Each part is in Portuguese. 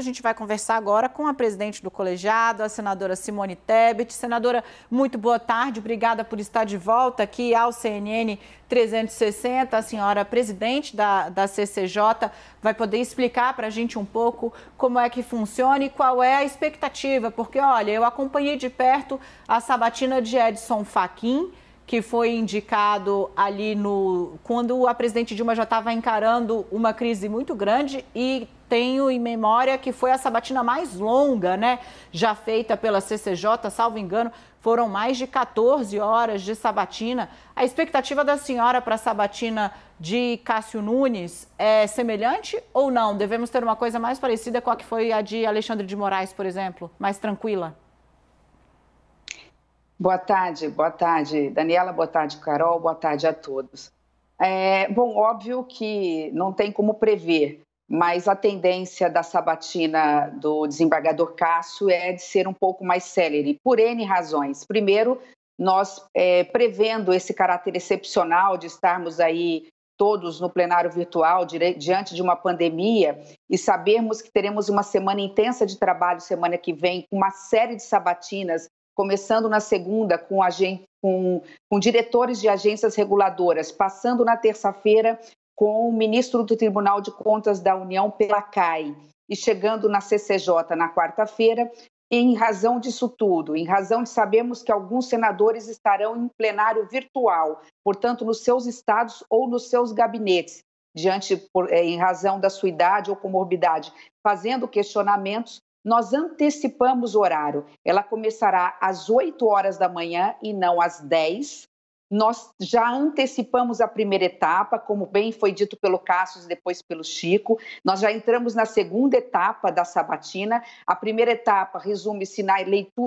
A gente vai conversar agora com a presidente do colegiado, a senadora Simone Tebet. Senadora, muito boa tarde, obrigada por estar de volta aqui ao CNN 360. A senhora presidente da, da CCJ vai poder explicar para a gente um pouco como é que funciona e qual é a expectativa, porque olha, eu acompanhei de perto a sabatina de Edson Fachin, que foi indicado ali no quando a presidente Dilma já estava encarando uma crise muito grande e tenho em memória que foi a sabatina mais longa, né? Já feita pela CCJ, salvo engano, foram mais de 14 horas de sabatina. A expectativa da senhora para a sabatina de Cássio Nunes é semelhante ou não? Devemos ter uma coisa mais parecida com a que foi a de Alexandre de Moraes, por exemplo, mais tranquila? Boa tarde, boa tarde, Daniela, boa tarde, Carol, boa tarde a todos. É, bom, óbvio que não tem como prever mas a tendência da sabatina do desembargador Cássio é de ser um pouco mais célere, por N razões. Primeiro, nós é, prevendo esse caráter excepcional de estarmos aí todos no plenário virtual diante de uma pandemia e sabermos que teremos uma semana intensa de trabalho semana que vem, com uma série de sabatinas, começando na segunda com, com, com diretores de agências reguladoras, passando na terça-feira com o ministro do Tribunal de Contas da União pela CAI e chegando na CCJ na quarta-feira. Em razão disso tudo, em razão de sabermos que alguns senadores estarão em plenário virtual, portanto, nos seus estados ou nos seus gabinetes, diante por, eh, em razão da sua idade ou comorbidade, fazendo questionamentos, nós antecipamos o horário. Ela começará às 8 horas da manhã e não às 10, nós já antecipamos a primeira etapa, como bem foi dito pelo Cassius e depois pelo Chico. Nós já entramos na segunda etapa da sabatina. A primeira etapa resume-se na,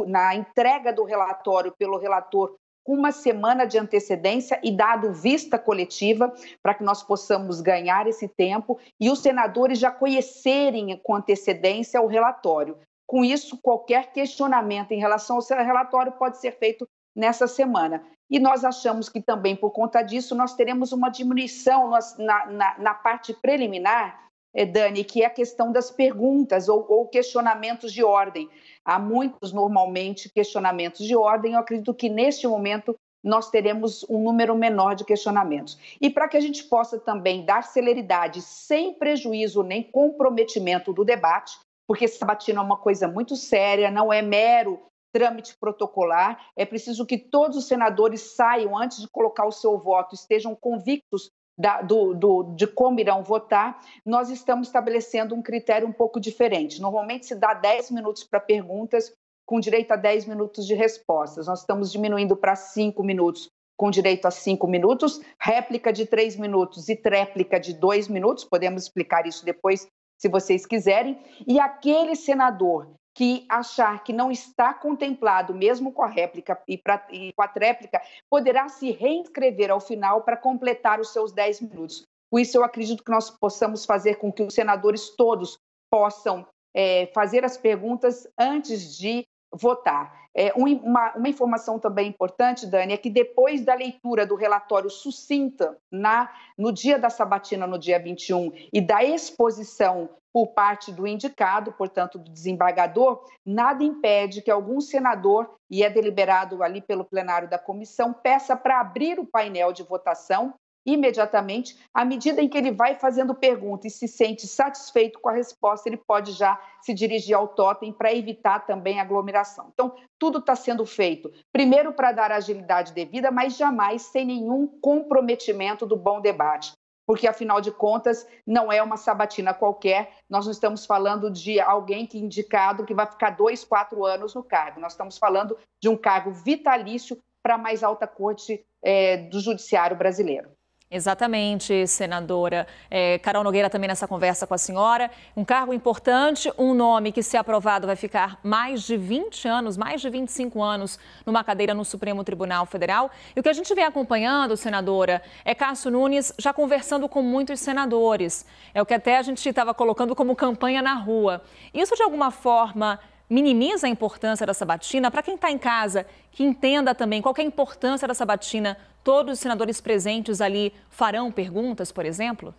na entrega do relatório pelo relator com uma semana de antecedência e dado vista coletiva para que nós possamos ganhar esse tempo e os senadores já conhecerem com antecedência o relatório. Com isso, qualquer questionamento em relação ao relatório pode ser feito nessa semana. E nós achamos que também por conta disso nós teremos uma diminuição na, na, na parte preliminar, eh, Dani, que é a questão das perguntas ou, ou, questionamentos de ordem. Há muitos, normalmente, questionamentos de ordem. Eu acredito que neste momento nós teremos um número menor de questionamentos. E para que a gente possa também dar celeridade sem prejuízo nem comprometimento do debate, porque sabatina é uma coisa muito séria, não é mero trâmite protocolar, é preciso que todos os senadores saiam antes de colocar o seu voto, estejam convictos da, do, do, de como irão votar, nós estamos estabelecendo um critério um pouco diferente. Normalmente se dá 10 minutos para perguntas, com direito a 10 minutos de respostas. Nós estamos diminuindo para 5 minutos, com direito a 5 minutos, réplica de 3 minutos e tréplica de 2 minutos, podemos explicar isso depois se vocês quiserem. E aquele senador que achar que não está contemplado, mesmo com a réplica e, pra, e com a tréplica, poderá se reinscrever ao final para completar os seus 10 minutos. Com isso, eu acredito que nós possamos fazer com que os senadores todos possam é, fazer as perguntas antes de votar. É, uma, uma, informação também importante, Dani, é que depois da leitura do relatório sucinta na, no dia da sabatina, no dia 21, e da exposição por parte do indicado, portanto, do desembargador, nada impede que algum senador, e é deliberado ali pelo plenário da comissão, peça para abrir o painel de votação imediatamente, à medida em que ele vai fazendo pergunta e se sente satisfeito com a resposta, ele pode já se dirigir ao totem para evitar também aglomeração. Então, tudo está sendo feito, primeiro para dar agilidade devida, mas jamais sem nenhum comprometimento do bom debate porque afinal de contas não é uma sabatina qualquer. Nós não estamos falando de alguém que indicado que vai ficar dois, quatro anos no cargo. Nós estamos falando de um cargo vitalício para a mais alta corte é, do judiciário brasileiro. Exatamente, senadora. É, Carol Nogueira também nessa conversa com a senhora. Um cargo importante, um nome que, se aprovado, vai ficar mais de 20 anos, mais de 25 anos, numa cadeira no Supremo Tribunal Federal. E o que a gente vem acompanhando, senadora, é Cássio Nunes já conversando com muitos senadores. É o que até a gente estava colocando como campanha na rua. Isso, de alguma forma, minimiza a importância da sabatina. Para quem está em casa, que entenda também qual é a importância da sabatina, todos os senadores presentes ali farão perguntas, por exemplo?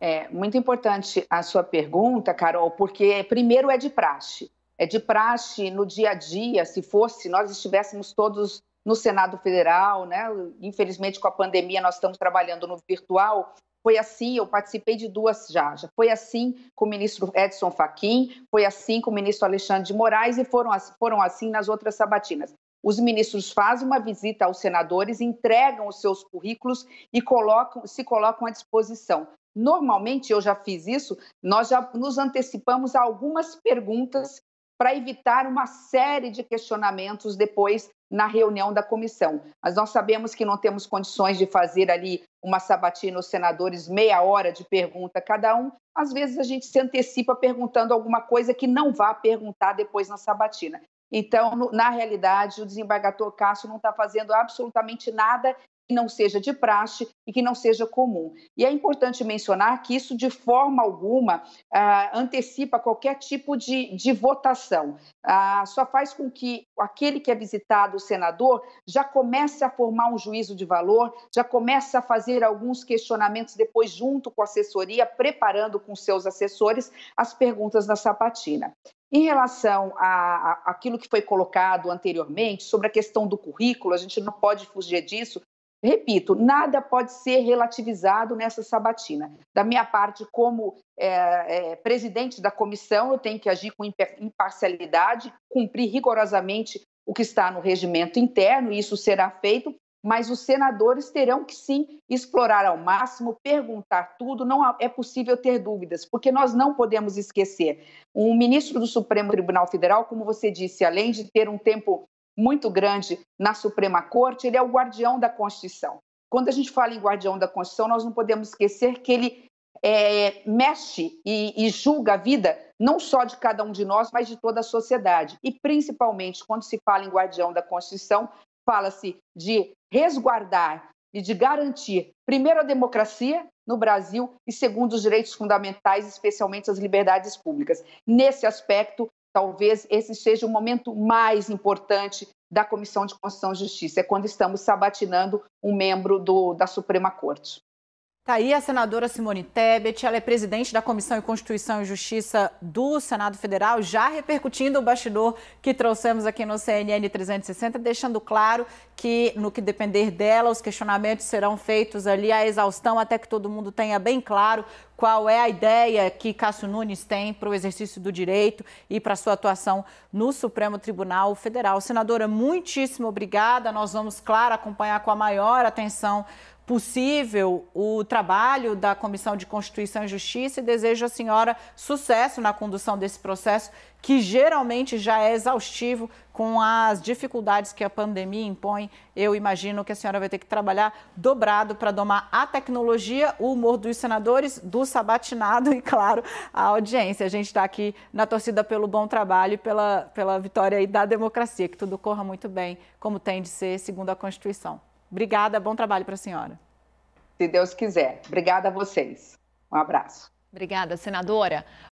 É muito importante a sua pergunta, Carol, porque primeiro é de praxe. É de praxe no dia a dia, se fosse, nós estivéssemos todos no Senado Federal, né? Infelizmente com a pandemia nós estamos trabalhando no virtual, foi assim, eu participei de duas já, já. Foi assim com o ministro Edson Fachin, foi assim com o ministro Alexandre de Moraes e foram, foram assim nas outras sabatinas. Os ministros fazem uma visita aos senadores, entregam os seus currículos e colocam, se colocam à disposição. Normalmente, eu já fiz isso, nós já nos antecipamos a algumas perguntas para evitar uma série de questionamentos depois na reunião da comissão. Mas nós sabemos que não temos condições de fazer ali uma sabatina os senadores, meia hora de pergunta cada um. Às vezes a gente se antecipa perguntando alguma coisa que não vá perguntar depois na sabatina. Então, na realidade, o desembargador Cássio não está fazendo absolutamente nada não seja de praxe e que não seja comum. E é importante mencionar que isso, de forma alguma, ah, antecipa qualquer tipo de, de votação. Ah, só faz com que aquele que é visitado, o senador, já comece a formar um juízo de valor, já comece a fazer alguns questionamentos depois, junto com a assessoria, preparando com seus assessores as perguntas da sapatina. Em relação a, a aquilo que foi colocado anteriormente sobre a questão do currículo, a gente não pode fugir disso, Repito, nada pode ser relativizado nessa sabatina. Da minha parte, como é, é, presidente da comissão, eu tenho que agir com imparcialidade, cumprir rigorosamente o que está no regimento interno, e isso será feito, mas os senadores terão que sim explorar ao máximo, perguntar tudo, não é possível ter dúvidas, porque nós não podemos esquecer. Um ministro do Supremo Tribunal Federal, como você disse, além de ter um tempo muito grande na Suprema Corte, ele é o guardião da Constituição. Quando a gente fala em guardião da Constituição, nós não podemos esquecer que ele é, mexe e, e julga a vida não só de cada um de nós, mas de toda a sociedade. E principalmente quando se fala em guardião da Constituição, fala-se de resguardar e de garantir, primeiro, a democracia no Brasil e, segundo, os direitos fundamentais, especialmente as liberdades públicas. Nesse aspecto, Talvez esse seja o momento mais importante da Comissão de Constituição e Justiça, é quando estamos sabatinando um membro do, da Suprema Corte. Tá aí a senadora Simone Tebet, ela é presidente da Comissão de Constituição e Justiça do Senado Federal, já repercutindo o bastidor que trouxemos aqui no CNN 360, deixando claro que, no que depender dela, os questionamentos serão feitos ali à exaustão, até que todo mundo tenha bem claro qual é a ideia que Cássio Nunes tem para o exercício do direito e para sua atuação no Supremo Tribunal Federal. Senadora, muitíssimo obrigada. Nós vamos, claro, acompanhar com a maior atenção possível o trabalho da Comissão de Constituição e Justiça e desejo à senhora sucesso na condução desse processo, que geralmente já é exaustivo com as dificuldades que a pandemia impõe. Eu imagino que a senhora vai ter que trabalhar dobrado para domar a tecnologia, o humor dos senadores, do sabatinado e, claro, a audiência. A gente está aqui na torcida pelo bom trabalho e pela, pela vitória da democracia, que tudo corra muito bem, como tem de ser, segundo a Constituição. Obrigada, bom trabalho para a senhora. Se Deus quiser. Obrigada a vocês. Um abraço. Obrigada, senadora.